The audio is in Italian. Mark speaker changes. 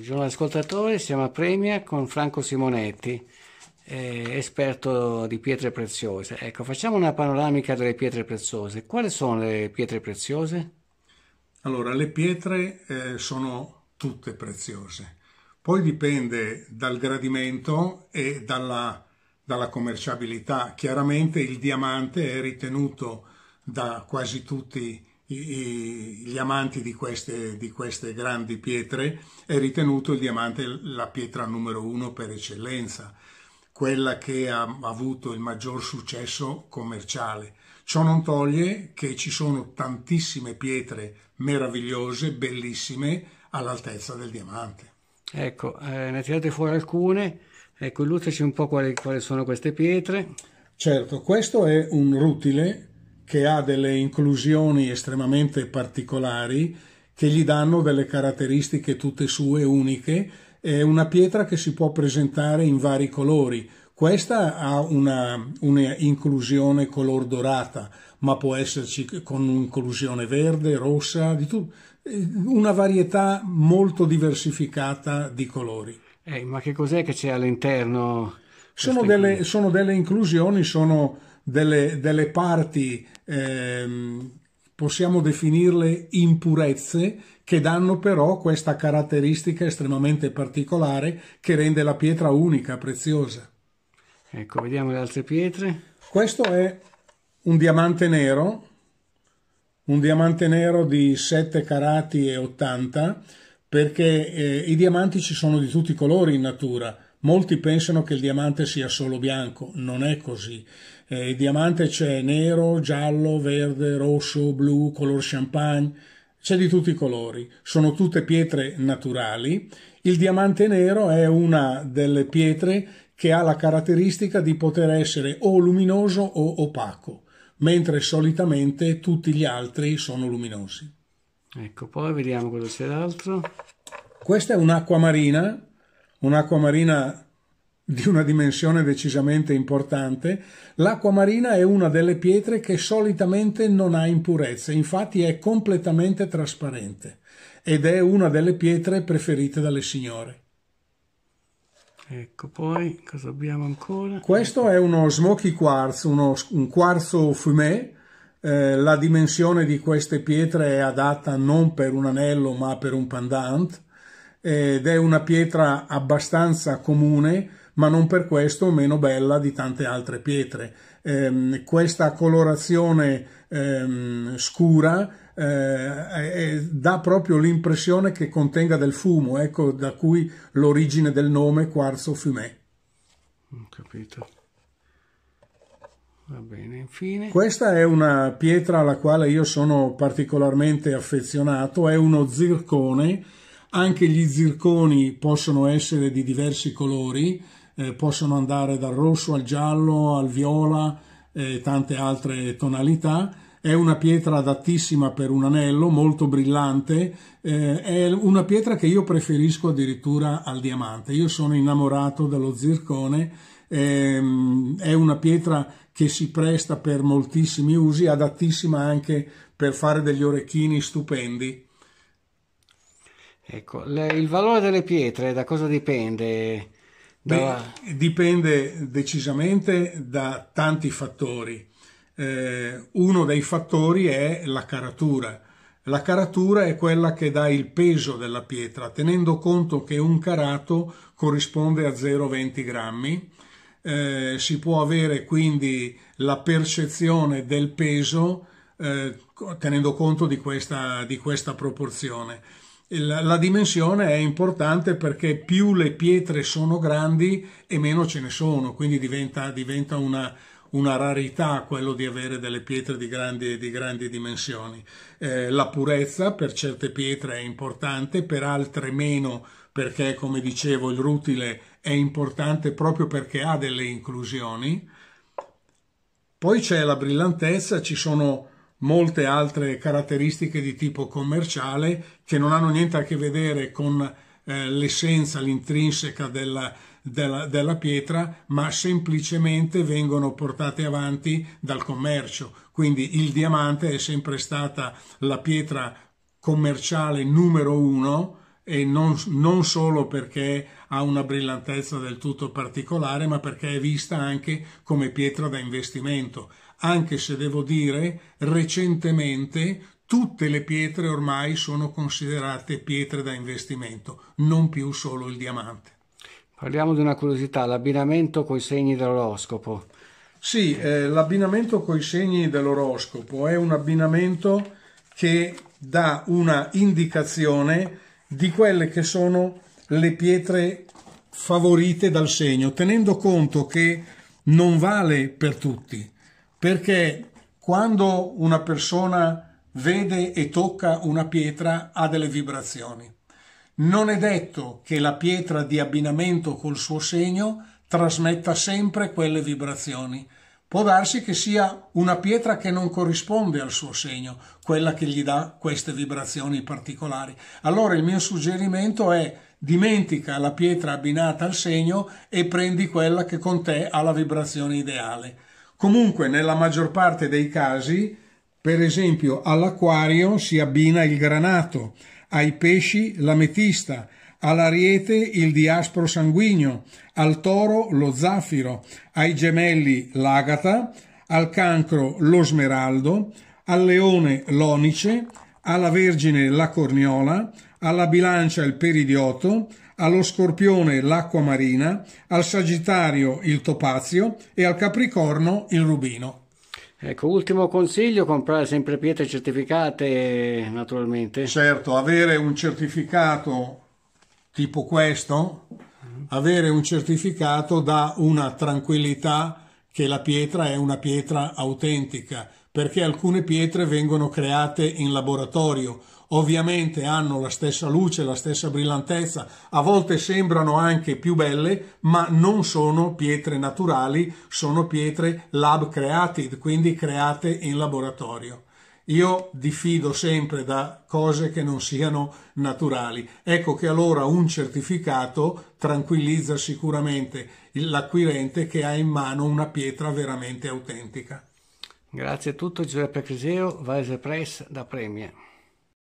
Speaker 1: Buongiorno ascoltatori, siamo a Premia con Franco Simonetti, eh, esperto di pietre preziose. Ecco, facciamo una panoramica delle pietre preziose. Quali sono le pietre preziose?
Speaker 2: Allora, le pietre eh, sono tutte preziose. Poi dipende dal gradimento e dalla, dalla commerciabilità. Chiaramente il diamante è ritenuto da quasi tutti i gli amanti di queste, di queste, grandi pietre, è ritenuto il diamante la pietra numero uno per eccellenza, quella che ha avuto il maggior successo commerciale. Ciò non toglie che ci sono tantissime pietre meravigliose, bellissime, all'altezza del diamante. Ecco, eh, ne tirate fuori alcune. Ecco, illustraci un po' quali, quali sono queste pietre. Certo, questo è un rutile che ha delle inclusioni estremamente particolari che gli danno delle caratteristiche tutte sue uniche. È una pietra che si può presentare in vari colori. Questa ha una, una inclusione color dorata, ma può esserci con un'inclusione verde, rossa, di una varietà molto diversificata di colori. Eh, ma che cos'è che c'è all'interno? Sono delle, sono delle, inclusioni, sono delle, delle parti, ehm, possiamo definirle impurezze, che danno però questa caratteristica estremamente particolare che rende la pietra unica, preziosa. Ecco, vediamo le altre pietre. Questo è un diamante nero, un diamante nero di 7 carati e 80, perché eh, i diamanti ci sono di tutti i colori in natura Molti pensano che il diamante sia solo bianco, non è così. Eh, il diamante c'è nero, giallo, verde, rosso, blu, color champagne, c'è di tutti i colori, sono tutte pietre naturali. Il diamante nero è una delle pietre che ha la caratteristica di poter essere o luminoso o opaco, mentre solitamente tutti gli altri sono luminosi. Ecco, poi vediamo cosa c'è d'altro. Questa è un'acqua marina un'acqua marina di una dimensione decisamente importante, l'acqua marina è una delle pietre che solitamente non ha impurezze, infatti è completamente trasparente ed è una delle pietre preferite dalle signore. Ecco, poi cosa abbiamo ancora? Questo è uno smoky quartz, uno, un quarzo fumé. Eh, la dimensione di queste pietre è adatta non per un anello ma per un pendant ed è una pietra abbastanza comune ma non per questo meno bella di tante altre pietre. Eh, questa colorazione eh, scura eh, dà proprio l'impressione che contenga del fumo, ecco da cui l'origine del nome quarzo fumé.
Speaker 1: Ho capito. Va bene, infine.
Speaker 2: Questa è una pietra alla quale io sono particolarmente affezionato, è uno zircone anche gli zirconi possono essere di diversi colori, eh, possono andare dal rosso al giallo, al viola e eh, tante altre tonalità. È una pietra adattissima per un anello, molto brillante, eh, è una pietra che io preferisco addirittura al diamante. Io sono innamorato dello zircone, ehm, è una pietra che si presta per moltissimi usi, adattissima anche per fare degli orecchini stupendi.
Speaker 1: Ecco, il valore delle pietre da cosa dipende? Da...
Speaker 2: dipende decisamente da tanti fattori. Eh, uno dei fattori è la caratura. La caratura è quella che dà il peso della pietra, tenendo conto che un carato corrisponde a 0,20 grammi. Eh, si può avere quindi la percezione del peso eh, tenendo conto di questa, di questa proporzione la dimensione è importante perché più le pietre sono grandi e meno ce ne sono, quindi diventa, diventa una, una rarità quello di avere delle pietre di grandi, di grandi dimensioni. Eh, la purezza per certe pietre è importante, per altre meno perché, come dicevo, il rutile è importante proprio perché ha delle inclusioni. Poi c'è la brillantezza, ci sono molte altre caratteristiche di tipo commerciale che non hanno niente a che vedere con eh, l'essenza, l'intrinseca della, della, della, pietra, ma semplicemente vengono portate avanti dal commercio. Quindi il diamante è sempre stata la pietra commerciale numero uno e non, non, solo perché ha una brillantezza del tutto particolare, ma perché è vista anche come pietra da investimento, anche se devo dire recentemente tutte le pietre ormai sono considerate pietre da investimento, non più solo il diamante.
Speaker 1: Parliamo di una curiosità, l'abbinamento con i segni dell'oroscopo. Sì, eh, l'abbinamento
Speaker 2: con i segni dell'oroscopo è un abbinamento che dà una indicazione di quelle che sono le pietre favorite dal segno, tenendo conto che non vale per tutti, perché quando una persona vede e tocca una pietra ha delle vibrazioni. Non è detto che la pietra di abbinamento col suo segno trasmetta sempre quelle vibrazioni. Può darsi che sia una pietra che non corrisponde al suo segno, quella che gli dà queste vibrazioni particolari. Allora il mio suggerimento è dimentica la pietra abbinata al segno e prendi quella che con te ha la vibrazione ideale. Comunque nella maggior parte dei casi, per esempio all'acquario si abbina il granato, ai pesci l'ametista, all'ariete il diaspro sanguigno, al toro lo zaffiro, ai gemelli l'agata, al cancro lo smeraldo, al leone l'onice, alla vergine la corniola, alla bilancia il peridioto, allo scorpione l'acqua marina, al sagittario il topazio e al capricorno il rubino.
Speaker 1: Ecco, ultimo consiglio, comprare sempre pietre certificate naturalmente.
Speaker 2: Certo, avere un certificato tipo questo, avere un certificato dà una tranquillità che la pietra è una pietra autentica, perché alcune pietre vengono create in laboratorio, ovviamente hanno la stessa luce, la stessa brillantezza, a volte sembrano anche più belle, ma non sono pietre naturali, sono pietre lab created, quindi create in laboratorio. Io diffido sempre da cose che non siano naturali. Ecco che allora un certificato tranquillizza sicuramente l'acquirente che ha in mano una pietra veramente autentica.
Speaker 1: Grazie a tutto Giuseppe Criseo, Vice Press da Premia.